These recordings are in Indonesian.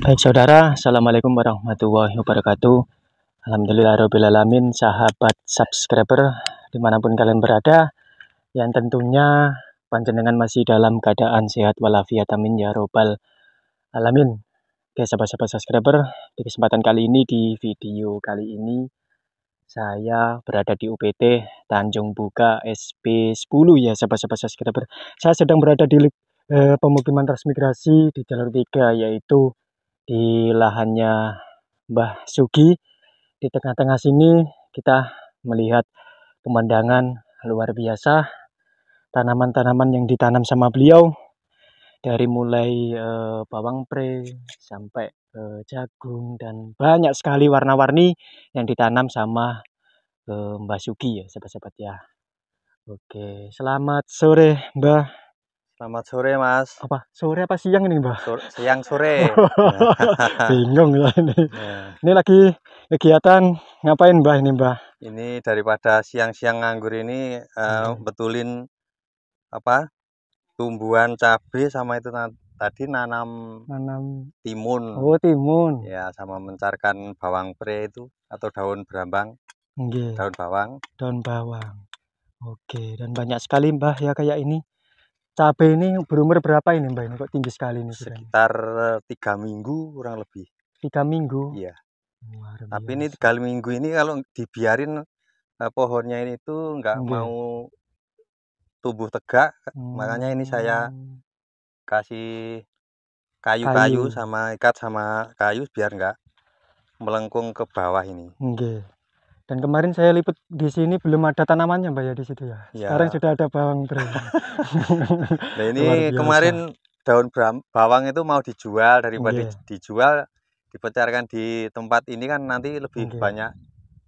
Baik saudara, Assalamualaikum warahmatullahi wabarakatuh Alhamdulillah Alamin, Sahabat subscriber dimanapun kalian berada Yang tentunya panjenengan masih dalam keadaan sehat walafiat amin ya robbal alamin Oke sahabat-sahabat subscriber Di kesempatan kali ini, di video kali ini Saya berada di UPT Tanjung Buka SP10 ya sahabat-sahabat subscriber Saya sedang berada di eh, pemukiman transmigrasi di jalur 3 yaitu di lahannya Mbah Sugi di tengah-tengah sini kita melihat pemandangan luar biasa tanaman-tanaman yang ditanam sama beliau dari mulai e, bawang pre sampai e, jagung dan banyak sekali warna-warni yang ditanam sama e, Mbah Sugi ya sahabat-sahabat ya Oke selamat sore Mbah Selamat sore Mas. Apa sore apa siang ini Mbak? siang sore. Nah. Bingung lah ya ini. Ya. Ini lagi kegiatan ngapain Mbak ini Mbak? Ini daripada siang-siang nganggur ini uh, betulin apa tumbuhan cabai sama itu tadi nanam nanam timun. Oh timun. Ya sama mencarkan bawang pre itu atau daun berambang. Okay. Daun bawang. Daun bawang. Oke dan banyak sekali Mbah ya kayak ini cabe ini berumur berapa ini mbak ini kok tinggi sekali ini sekitar eh, tiga minggu kurang lebih tiga minggu iya tapi ini tiga minggu ini kalau dibiarin eh, pohonnya ini tuh nggak mau tubuh tegak hmm. makanya ini saya oh. kasih kayu-kayu sama ikat sama kayu biar nggak melengkung ke bawah ini. okay. Dan kemarin saya liput di sini belum ada tanamannya Mbak ya di situ ya. ya. Sekarang sudah ada bawang teri. nah ini kemarin daun bawang itu mau dijual daripada okay. dijual dipecarkan di tempat ini kan nanti lebih okay. banyak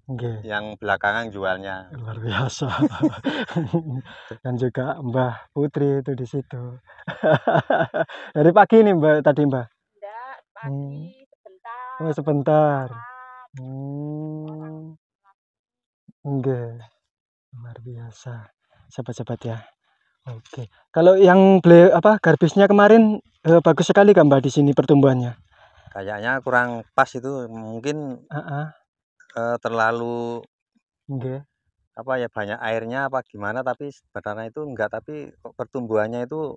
okay. yang belakangan jualnya. Luar biasa. Dan juga Mbah Putri itu di situ. Dari pagi nih Mbak tadi Mbak. Enggak, pagi hmm. sebentar. Oh, sebentar. Hmm. Enggak, luar biasa, sahabat-sahabat ya. Oke, kalau yang beli apa, garbisnya kemarin, eh, bagus sekali gambar di sini pertumbuhannya? Kayaknya kurang pas itu, mungkin -uh. Eh, terlalu enggak apa ya, banyak airnya apa gimana, tapi sebenarnya itu enggak, tapi pertumbuhannya itu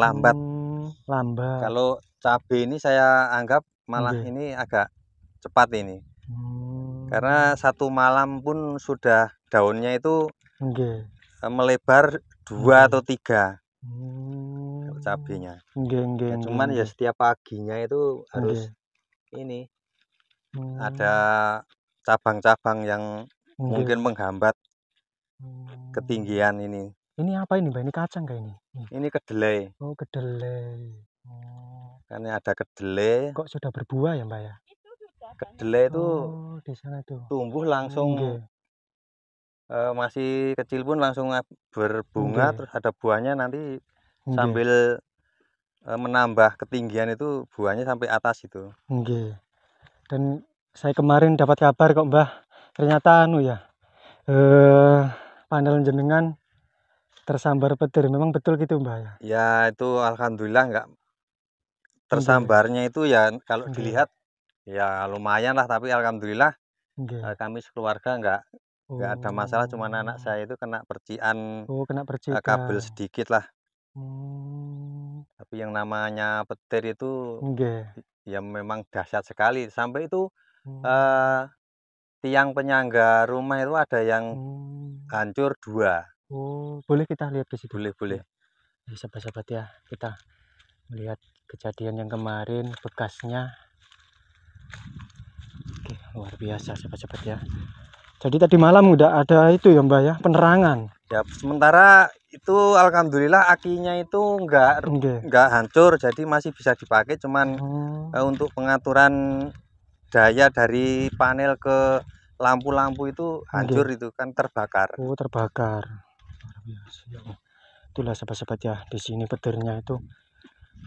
lambat. hmm, lambat. Kalau cabe ini saya anggap malah ini agak cepat ini karena hmm. satu malam pun sudah daunnya itu okay. Eh, melebar dua okay. Hmm. atau tiga hmm. cabenya okay, okay, ya, cuman ya setiap paginya itu harus ini hmm. ada cabang-cabang yang okay. mungkin menghambat hmm. ketinggian ini ini apa ini mbak ini kacang kayak ini ini kedelai oh kedelai hmm. karena ada kedelai kok sudah berbuah ya mbak ya kedelai itu oh, di sana tuh. tumbuh langsung eh, masih kecil pun langsung berbunga terus ada buahnya nanti sambil uh, menambah ketinggian itu buahnya sampai atas itu. Nggih. Dan saya kemarin dapat kabar kok Mbah, ternyata anu ya. Eh uh, jenengan tersambar petir memang betul gitu mbah ya ya itu alhamdulillah enggak tersambarnya itu ya kalau dilihat ya lumayan lah tapi alhamdulillah okay. Eh, kami sekeluarga nggak nggak oh. ada masalah cuma anak oh. saya itu kena percikan oh, kena eh, percikan. kabel sedikit lah hmm. tapi yang namanya petir itu okay. ya memang dahsyat sekali sampai itu hmm. uh, tiang penyangga rumah itu ada yang hmm. hancur dua. Oh, boleh kita lihat di situ? Boleh, boleh. Iya. Sahabat-sahabat ya, kita melihat kejadian yang kemarin bekasnya Oke, luar biasa cepat-cepat ya jadi tadi malam udah ada itu ya mbak ya penerangan ya sementara itu alhamdulillah akinya itu enggak okay. enggak hancur jadi masih bisa dipakai cuman hmm. uh, untuk pengaturan daya dari panel ke lampu-lampu itu hancur okay. itu kan terbakar oh terbakar itulah sahabat-sahabat ya di sini petirnya itu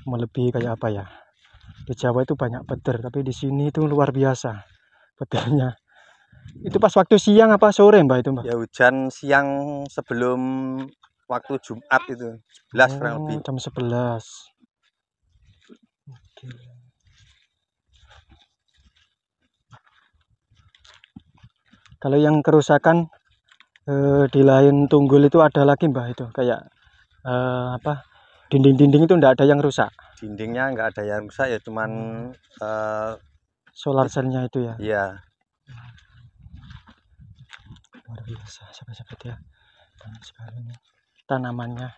melebihi kayak apa ya di Jawa itu banyak petir tapi di sini itu luar biasa petirnya itu pas waktu siang apa sore mbak itu mbak ya hujan siang sebelum waktu Jumat itu 11 oh, kurang lebih jam 11 kalau yang kerusakan eh, di lain tunggul itu ada lagi mbak itu kayak eh, apa dinding-dinding itu enggak ada yang rusak dindingnya nggak ada yang rusak ya cuman hmm. uh, solar cellnya itu ya iya luar biasa sampai seperti ya banyak sekali nih tanamannya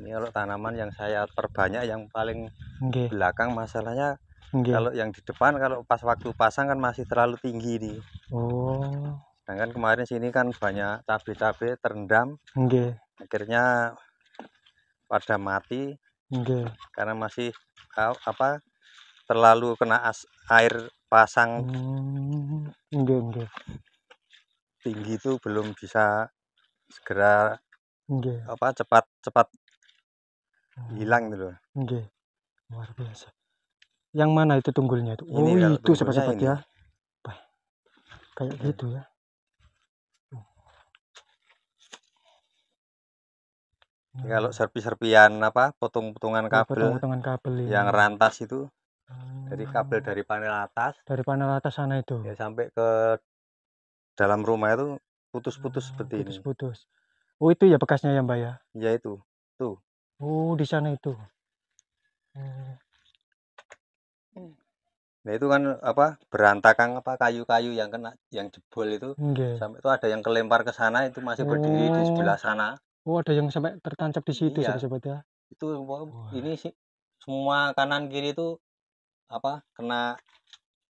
ini kalau tanaman yang saya perbanyak yang paling Nge. belakang masalahnya Nge. kalau yang di depan kalau pas waktu pasang kan masih terlalu tinggi di oh sedangkan kemarin sini kan banyak cabai-cabai terendam Nge akhirnya pada mati okay. karena masih apa terlalu kena as, air pasang hmm, enggak, enggak. tinggi itu belum bisa segera enggak. apa cepat cepat hmm. hilang dulu gitu enggak. luar biasa yang mana itu tunggulnya itu ini, oh itu cepat-cepat ya kayak gitu ya Hmm. Kalau serpi-serpian apa potong-potongan kabel. potong kabel. Ya. Yang rantas itu. Hmm. Dari kabel ah. dari panel atas. Dari panel atas sana itu. Ya sampai ke dalam rumah itu putus-putus hmm, seperti putus -putus. ini. Putus-putus. Oh itu ya bekasnya ya Mbak ya? Ya itu. Tuh. Oh di sana itu. Hmm. Nah itu kan apa berantakan apa kayu-kayu yang kena yang jebol itu okay. sampai itu ada yang kelempar ke sana itu masih berdiri hmm. di oh. sebelah sana. Oh, ada yang sampai tertancap di situ iya. sobat ya. Itu Wah. ini sih semua kanan kiri itu apa kena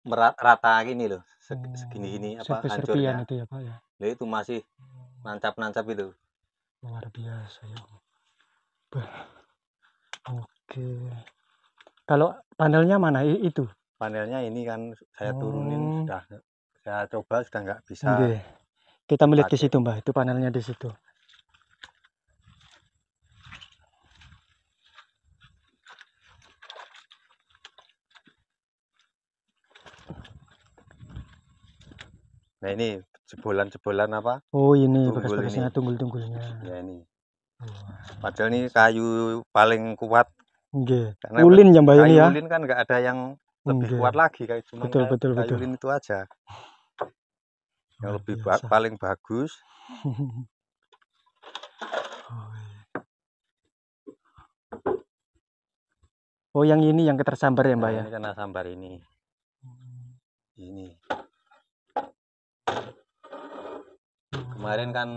merat, rata gini loh segini gini oh, apa hancurnya itu ya pak ya Nah, itu masih nancap nancap itu luar biasa ya Oke. oke kalau panelnya mana itu panelnya ini kan saya turunin oh. sudah saya coba sudah nggak bisa Oke. kita melihat di situ mbak itu panelnya di situ Nah ini jebolan-jebolan apa? Oh ini bekas-bekasnya tunggul-tunggulnya. Ya ini. Hmm. Padahal ini kayu paling kuat. Oke. Karena ulin yang Mbak ya. Ulin kan nggak ada yang lebih kuat lagi kayak cuma betul, kayu, betul, kayu betul. ulin itu aja. Yang oh, lebih paling bagus. oh, oh yang ini yang ketersambar ya Mbak nah, ya. Ini kena sambar ini. Hmm. Ini. Kemarin kan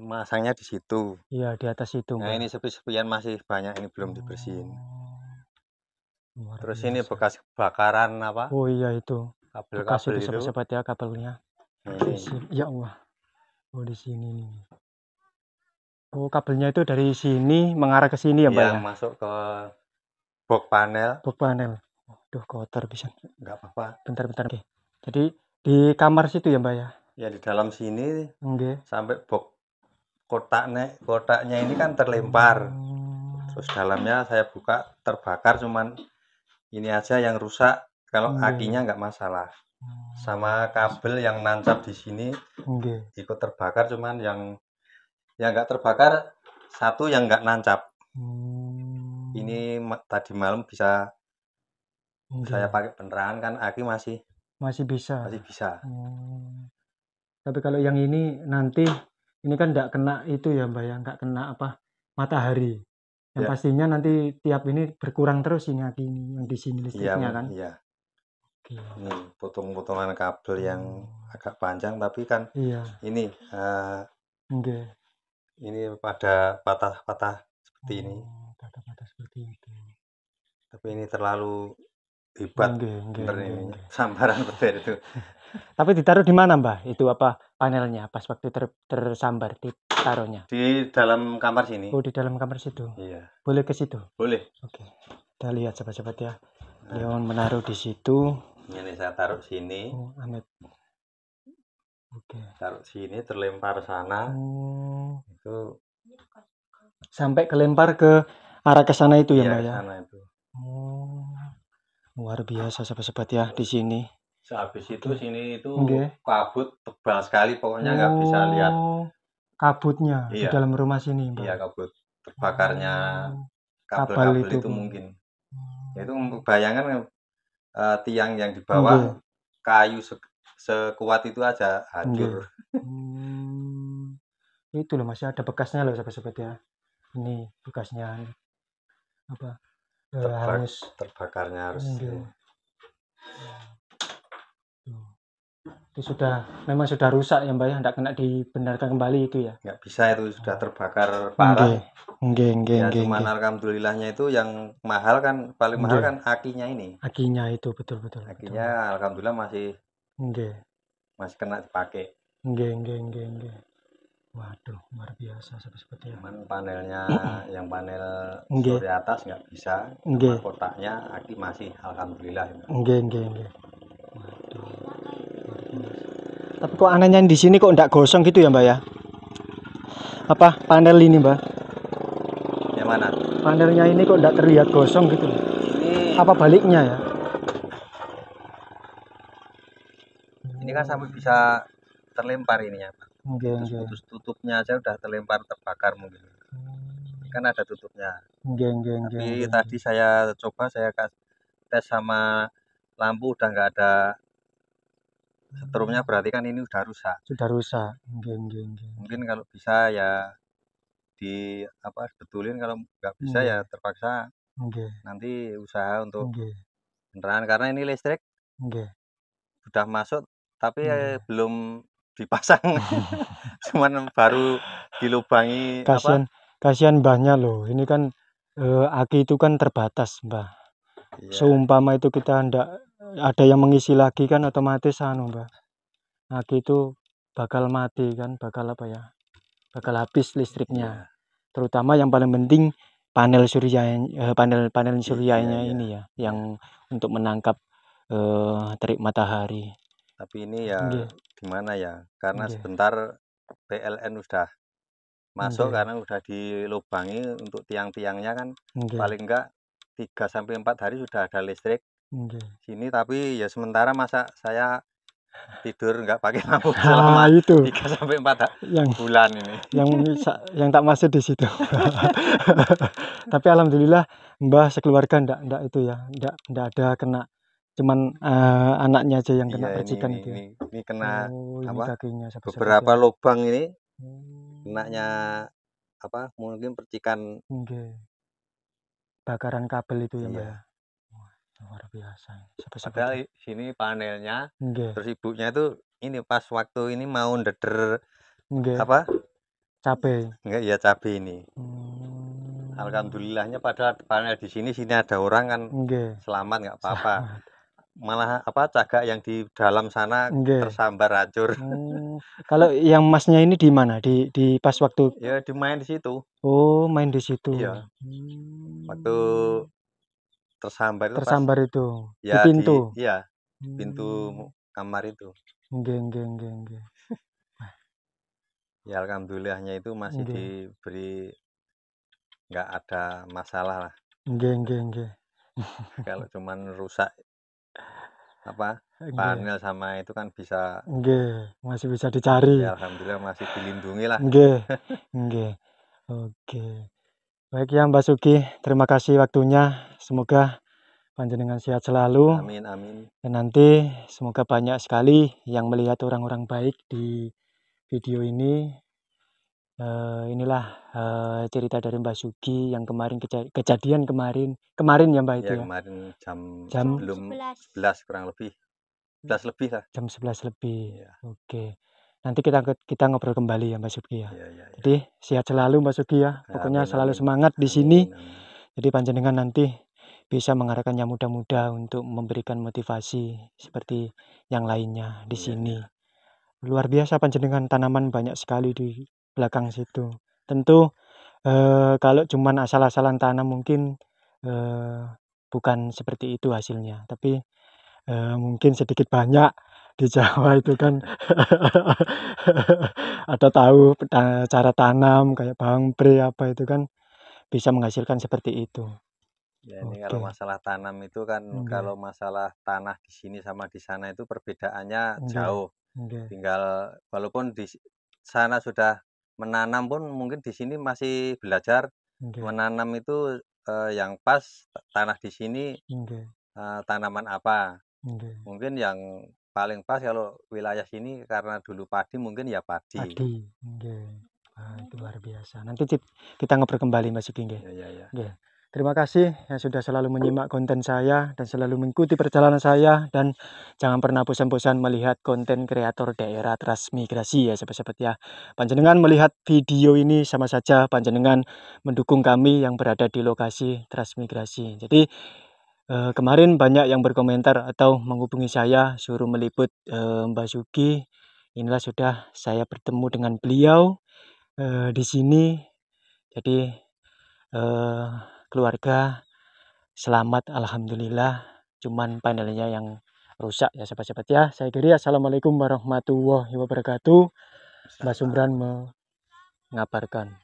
masangnya di situ. Iya, di atas itu. Nah, Mbak. ini sepi-sepian masih banyak ini belum dibersihin. Oh, luar Terus ini bekas bakaran apa? Oh iya itu. Kabel bekas kabel itu sepet ya kabelnya. Hmm. Ini. Ya Allah. Oh di sini nih. Oh kabelnya itu dari sini mengarah ke sini ya, Mbak? Yang ya? masuk ke box panel. Box panel. Duh, kotor bisa. Enggak apa-apa. Bentar-bentar. Oke. Jadi di kamar situ ya, Mbak ya? Ya di dalam sini okay. sampai box kotaknya kotaknya ini kan terlempar. Hmm. Terus dalamnya saya buka terbakar cuman ini aja yang rusak. Kalau okay. akinya nggak masalah. Sama kabel yang nancap di sini okay. ikut terbakar cuman yang yang nggak terbakar satu yang nggak nancap. Hmm. Ini tadi malam bisa okay. saya pakai penerangan kan aki masih masih bisa. Masih bisa. Hmm. Tapi kalau yang ini nanti ini kan nggak kena itu ya Mbak ya, nggak kena apa matahari. Yang ya. pastinya nanti tiap ini berkurang terus sinyaki ini yang di sini iya, listriknya ya, kan. Iya. Okay. Ini potong-potongan kabel yang oh. agak panjang tapi kan iya. ini uh, eh, okay. ini pada patah-patah seperti hmm, ini. Oh, patah-patah seperti itu. Tapi ini terlalu hebat bener ini sambaran petir itu tapi ditaruh di mana mbah itu apa panelnya pas waktu ter tersambar ditaruhnya di dalam kamar sini oh di dalam kamar situ iya boleh ke situ boleh oke kita lihat cepat-cepat ya nah. Leon menaruh di situ ini saya taruh sini oh, amit oke taruh sini terlempar sana oh. itu sampai kelempar ke arah ke sana itu ya, ya mbak ya sana itu oh luar biasa sahabat-sahabat ya di sini sehabis itu sini itu okay. kabut tebal sekali pokoknya nggak oh, bisa lihat kabutnya iya. di dalam rumah sini Mbak. iya kabut terbakarnya oh, kabel-kabel itu, itu mungkin hmm. itu bayangan uh, tiang yang di bawah kayu se sekuat itu aja hancur hmm. itu loh masih ya, ada bekasnya loh sahabat-sahabat ya ini bekasnya apa terbak, terbakarnya harus ya. itu sudah memang sudah rusak ya mbak ya tidak kena dibenarkan kembali itu ya nggak bisa itu sudah terbakar parah enggak enggak ya cuma alhamdulillahnya itu yang mahal kan paling mahal Nge. kan akinya ini akinya itu betul betul akinya betul. alhamdulillah masih enggak masih kena dipakai enggak enggak enggak enggak Waduh, luar biasa seperti itu. Cuman panelnya yang panel okay. di atas nggak bisa. Okay. Kotaknya aki masih alhamdulillah. Ya. Nggih, nggih, nggih. Tapi kok anehnya di sini kok ndak gosong gitu ya, Mbak ya? Apa panel ini, Mbak? Yang mana? Panelnya ini kok ndak terlihat gosong gitu. Ini... Apa baliknya ya? Ini kan sampai bisa terlempar ininya, Pak okay, terus okay. putus tutupnya aja udah terlempar terbakar mungkin hmm. kan ada tutupnya okay, okay, tapi okay, tadi saya coba saya tes sama lampu udah nggak ada setrumnya hmm. berarti kan ini udah rusak sudah rusak okay, okay, okay. mungkin kalau bisa ya di apa betulin kalau nggak bisa okay. ya terpaksa okay. nanti usaha untuk okay. beneran karena ini listrik okay. sudah masuk tapi okay. Eh, iya. belum dipasang cuman baru dilubangi Kasihan kasihan mbahnya loh. Ini kan eh, aki itu kan terbatas, Mbah. Iya. Seumpama itu kita ndak ada yang mengisi lagi kan otomatis anu, Mbah. Aki itu bakal mati kan, bakal apa ya? Bakal habis listriknya. Iya. Terutama yang paling penting panel surya eh, panel panel iya, suryanya iya, iya, ini ya yang untuk menangkap eh, terik matahari. Tapi ini ya iya. Gimana ya, karena okay. Iya. sebentar PLN sudah masuk okay. Iya. karena sudah dilubangi untuk tiang-tiangnya kan okay. Iya. paling enggak 3 sampai 4 hari sudah ada listrik okay. sini tapi ya sementara masa saya tidur enggak pakai lampu ah, selama Ah, itu 3 sampai 4 yang bulan ini. yang yang tak masuk di situ. Tapi alhamdulillah Mbah sekeluarga enggak enggak itu ya, enggak enggak ada kena cuman uh, anaknya aja yang kena iya, percikan ini, itu ya? ini, ini kena oh, ini apa kakinya beberapa ya. lubang ini hmm. Oh. kenanya apa mungkin percikan okay. bakaran kabel itu ya iya. Ya? luar biasa ya, Sampai padahal sini panelnya okay. terus ibunya itu ini pas waktu ini mau ngeder okay. apa cabe enggak ya cabe ini hmm. Alhamdulillahnya pada panel di sini sini ada orang kan okay. selamat nggak apa-apa malah apa cagak yang di dalam sana okay. tersambar racun. Oh, kalau yang emasnya ini di mana? Di di pas waktu Ya dimain di situ. Oh, main di situ. Iya. Hmm. Waktu tersambar itu tersambar pas, itu ya, di pintu. Iya, di, iya, pintu hmm. kamar itu. Geng geng geng. geng. ya alhamdulillahnya itu masih okay. diberi nggak ada masalah lah. Geng geng geng. kalau cuman rusak apa panel sama itu kan bisa nggih masih bisa dicari ya, alhamdulillah masih dilindungi lah nggih nggih oke baik ya Mbak Suki terima kasih waktunya semoga panjenengan sehat selalu amin amin dan nanti semoga banyak sekali yang melihat orang-orang baik di video ini uh, inilah, uh, cerita dari Mbak Sugi yang kemarin keja kejadian kemarin kemarin ya Mbak, itu ya? ya? kemarin jam Jam sebelum 11. 11 kurang lebih, 11 hmm. lebih lah. Jam 11 lebih, ya. oke. Nanti kita kita ngobrol kembali ya Mbak Sugi ya. ya, ya, ya. Jadi sehat selalu Mbak Sugi ya, ya pokoknya ya, selalu semangat di sini. Amin Jadi panjenengan nanti bisa mengarahkan yang muda-muda untuk memberikan motivasi seperti yang lainnya di iya, sini. Iya. Luar biasa panjenengan tanaman banyak sekali di belakang situ. Tentu eh, kalau cuman asal-asalan tanam mungkin eh, bukan seperti itu hasilnya, tapi eh, mungkin sedikit banyak di Jawa itu kan atau tahu cara tanam kayak bawang pre apa itu kan bisa menghasilkan seperti itu. Ya, ini kalau masalah tanam itu kan okay. Iya. kalau masalah tanah di sini sama di sana itu perbedaannya okay. jauh. Okay. Tinggal walaupun di sana sudah menanam pun mungkin di sini masih belajar okay. menanam itu uh, yang pas tanah di sini okay. uh, tanaman apa okay. mungkin yang paling pas kalau wilayah sini karena dulu padi mungkin ya padi. Padi. Okay. Nah, itu luar biasa. Nanti kita ngobrol kembali Mas Yuki. Ya, ya, iya, ya. Okay. Terima kasih yang sudah selalu menyimak konten saya dan selalu mengikuti perjalanan saya dan jangan pernah bosan-bosan melihat konten kreator daerah transmigrasi ya sahabat-sahabat ya. Panjenengan melihat video ini sama saja panjenengan mendukung kami yang berada di lokasi transmigrasi. Jadi eh, kemarin banyak yang berkomentar atau menghubungi saya suruh meliput eh, Mbak Sugi. Inilah sudah saya bertemu dengan beliau eh, di sini. Jadi eh, keluarga selamat alhamdulillah cuman panelnya yang rusak ya sahabat-sahabat ya saya kiri assalamualaikum warahmatullahi wabarakatuh Mbak Sumbran mengabarkan